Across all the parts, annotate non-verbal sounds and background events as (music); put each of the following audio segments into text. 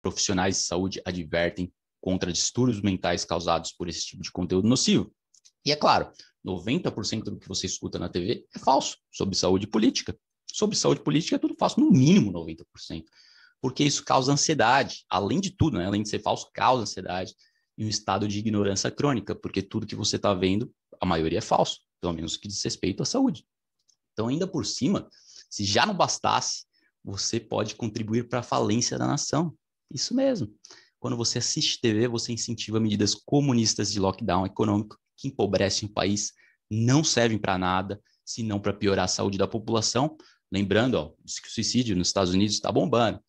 Profissionais de saúde advertem contra distúrbios mentais causados por esse tipo de conteúdo nocivo. E é claro, 90% do que você escuta na TV é falso sobre saúde política. Sobre saúde política é tudo falso, no mínimo 90%. Porque isso causa ansiedade, além de tudo, né? além de ser falso, causa ansiedade e um estado de ignorância crônica, porque tudo que você está vendo, a maioria é falso, pelo menos que diz respeito à saúde. Então, ainda por cima, se já não bastasse, você pode contribuir para a falência da nação. Isso mesmo. Quando você assiste TV, você incentiva medidas comunistas de lockdown econômico que empobrecem o país, não servem para nada, senão para piorar a saúde da população. Lembrando, ó, que o suicídio nos Estados Unidos está bombando.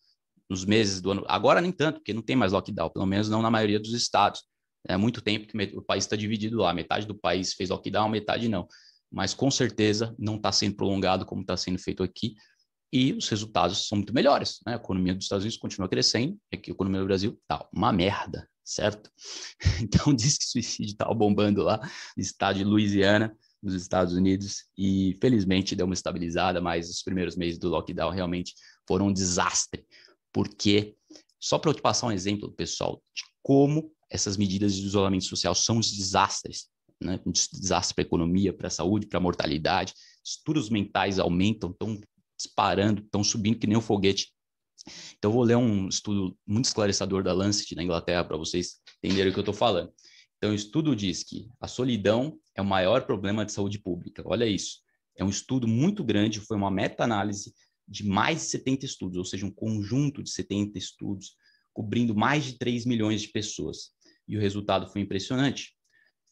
Nos meses do ano, agora nem tanto, porque não tem mais lockdown, pelo menos não na maioria dos estados. É muito tempo que o país está dividido lá, metade do país fez lockdown, metade não. Mas com certeza não está sendo prolongado como está sendo feito aqui e os resultados são muito melhores. Né? A economia dos Estados Unidos continua crescendo, é e aqui a economia do Brasil está uma merda, certo? (laughs) Então diz que suicídio estava tá bombando lá no estado de Louisiana, nos Estados Unidos, e felizmente deu uma estabilizada, mas os primeiros meses do lockdown realmente foram um desastre, porque, só para eu te passar um exemplo, pessoal, de como essas medidas de isolamento social são os desastres, né? um desastre para a economia, para a saúde, para a mortalidade, estudos mentais aumentam, então disparando, estão subindo que nem um foguete. Então, eu vou ler um estudo muito esclarecedor da Lancet, na Inglaterra, para vocês entenderem o que eu estou falando. Então, o estudo diz que a solidão é o maior problema de saúde pública. Olha isso. É um estudo muito grande, foi uma meta-análise de mais de 70 estudos, ou seja, um conjunto de 70 estudos, cobrindo mais de 3 milhões de pessoas. E o resultado foi impressionante.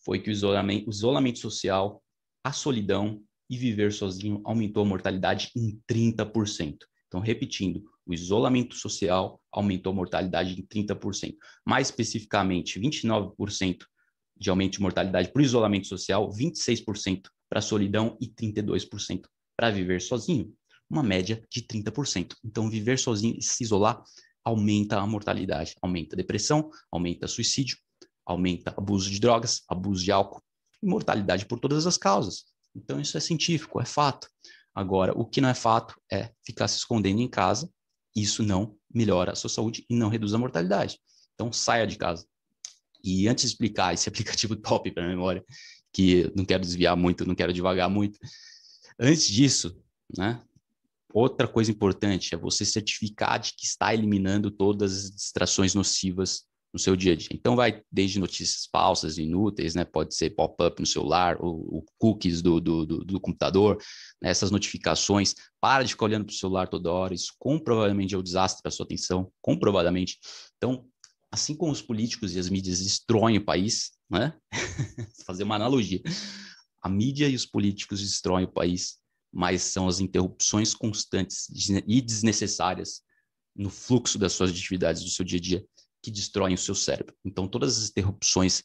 Foi que o isolamento, o isolamento social, a solidão e viver sozinho aumentou a mortalidade em 30%. Então, repetindo, o isolamento social aumentou a mortalidade em 30%. Mais especificamente, 29% de aumento de mortalidade para o isolamento social, 26% para a solidão e 32% para viver sozinho. Uma média de 30%. Então, viver sozinho e se isolar aumenta a mortalidade, aumenta a depressão, aumenta suicídio, aumenta abuso de drogas, abuso de álcool e mortalidade por todas as causas. Então, isso é científico, é fato. Agora, o que não é fato é ficar se escondendo em casa. Isso não melhora a sua saúde e não reduz a mortalidade. Então, saia de casa. E antes de explicar esse (laughs) aplicativo top para memória, que não quero desviar muito, não quero devagar muito. Antes disso, né? Outra coisa importante é você certificar de que está eliminando todas as distrações nocivas no seu dia a dia. Então, vai desde notícias falsas, inúteis, né? Pode ser pop-up no celular, o cookies do, do, do, do computador, né? essas notificações. Para de ficar olhando para o celular toda hora. Isso comprovadamente é um desastre para a sua atenção, comprovadamente. Então, assim como os políticos e as mídias destroem o país, né? (laughs) Fazer uma analogia. A mídia e os políticos destroem o país, mas são as interrupções constantes e desnecessárias no fluxo das suas atividades do seu dia a dia que destroem o seu cérebro. Então, todas as interrupções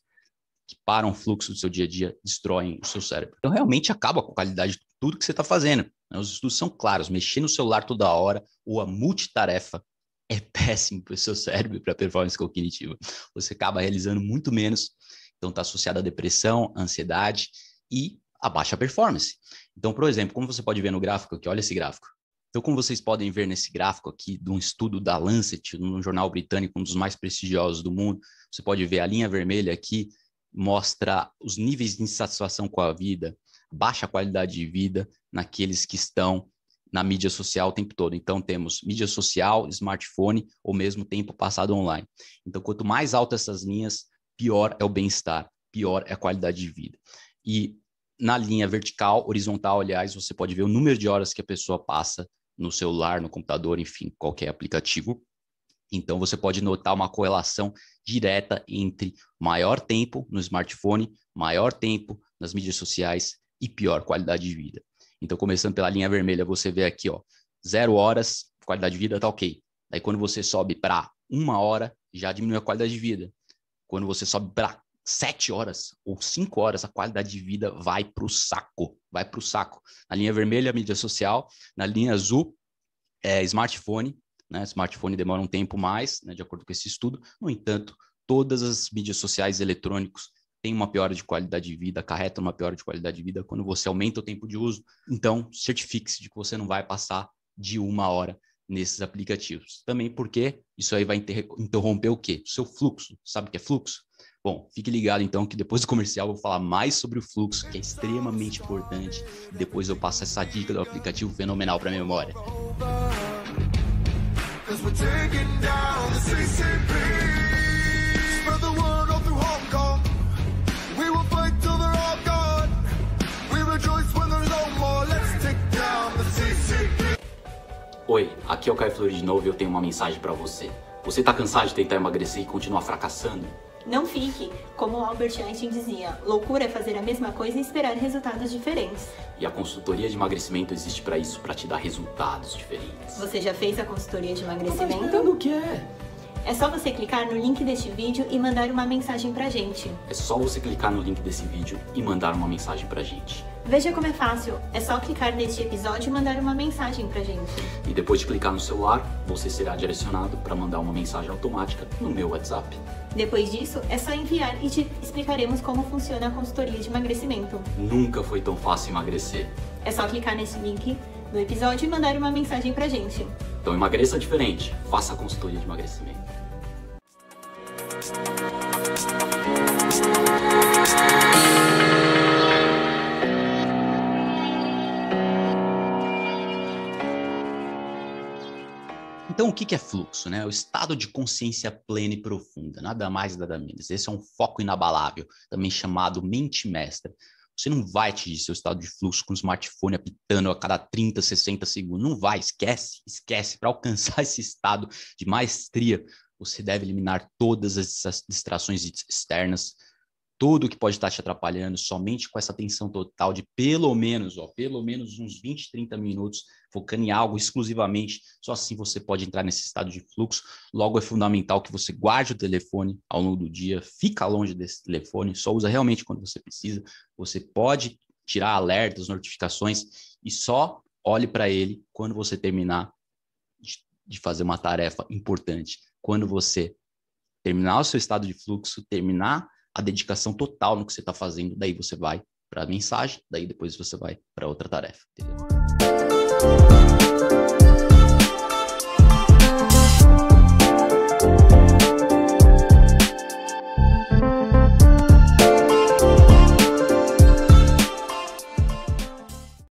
que param o fluxo do seu dia a dia destroem o seu cérebro. Então, realmente acaba com a qualidade de tudo que você está fazendo. Né? Os estudos são claros: mexer no celular toda hora ou a multitarefa é (laughs) péssimo para o seu cérebro e para a performance cognitiva. Você acaba realizando muito menos, então está associado à depressão, à ansiedade e a baixa performance. Então, por exemplo, como você pode ver no gráfico aqui, olha esse gráfico. Então, como vocês podem ver nesse gráfico aqui de um estudo da Lancet, um jornal britânico, um dos mais prestigiosos do mundo, você pode ver a linha vermelha aqui mostra os níveis de insatisfação com a vida, baixa qualidade de vida naqueles que estão na mídia social o tempo todo. Então, temos mídia social, smartphone ou mesmo tempo passado online. Então, quanto mais alta essas linhas, pior é o bem-estar, pior é a qualidade de vida. E na linha vertical, horizontal, aliás, você pode ver o número de horas que a pessoa passa no celular, no computador, enfim, qualquer aplicativo. Então, você pode notar uma correlação direta entre maior tempo no smartphone, maior tempo nas mídias sociais e pior qualidade de vida. Então, começando pela linha vermelha, você vê aqui, ó, zero horas, qualidade de vida tá ok. Daí, quando você sobe para uma hora, já diminui a qualidade de vida. Quando você sobe para sete horas ou cinco horas, a qualidade de vida vai para o saco. Vai para o saco. Na linha vermelha, mídia social. Na linha azul, é, smartphone. Né? Smartphone demora um tempo mais, né? de acordo com esse estudo. No entanto, todas as mídias sociais eletrônicos têm uma piora de qualidade de vida, acarretam uma piora de qualidade de vida quando você aumenta o tempo de uso. Então, certifique-se de que você não vai passar de uma hora nesses aplicativos. Também porque isso aí vai interromper o quê? O seu fluxo. Sabe o que é fluxo? Bom, fique ligado então que depois do comercial eu vou falar mais sobre o fluxo, que é extremamente importante. Depois eu passo essa dica do aplicativo fenomenal para memória. Oi, aqui é o Caio Flores de novo e eu tenho uma mensagem para você. Você tá cansado de tentar emagrecer e continuar fracassando? Não fique, como Albert Einstein dizia, loucura é fazer a mesma coisa e esperar resultados diferentes. E a consultoria de emagrecimento existe para isso, para te dar resultados diferentes. Você já fez a consultoria de tá emagrecimento? Não, o que é? É só você clicar no link deste vídeo e mandar uma mensagem pra gente. É só você clicar no link desse vídeo e mandar uma mensagem pra gente. Veja como é fácil. É só clicar neste episódio e mandar uma mensagem pra gente. E depois de clicar no celular, você será direcionado para mandar uma mensagem automática no meu WhatsApp. Depois disso, é só enviar e te explicaremos como funciona a consultoria de emagrecimento. Nunca foi tão fácil emagrecer. É só clicar nesse link no episódio e mandar uma mensagem pra gente. Então emagreça diferente, faça a consultoria de emagrecimento. Música Então, o que é fluxo? Né? É o estado de consciência plena e profunda, nada mais, nada menos. Esse é um foco inabalável, também chamado mente mestra. Você não vai atingir seu estado de fluxo com o smartphone apitando a cada 30, 60 segundos. Não vai, esquece, esquece. Para alcançar (laughs) esse estado de maestria, você deve eliminar todas as distrações externas, tudo que pode estar te atrapalhando, somente com essa atenção total de pelo menos, ó, pelo menos uns 20, 30 minutos, focando em algo exclusivamente, só assim você pode entrar nesse estado de fluxo. Logo, é fundamental que você guarde o telefone ao longo do dia, fica longe desse telefone, só usa realmente quando você precisa. Você pode tirar alertas, notificações e só olhe para ele quando você terminar de, de fazer uma tarefa importante. Quando você terminar o seu estado de fluxo, terminar a dedicação total no que você está fazendo, daí você vai para a mensagem, daí depois você vai para outra tarefa, entendeu?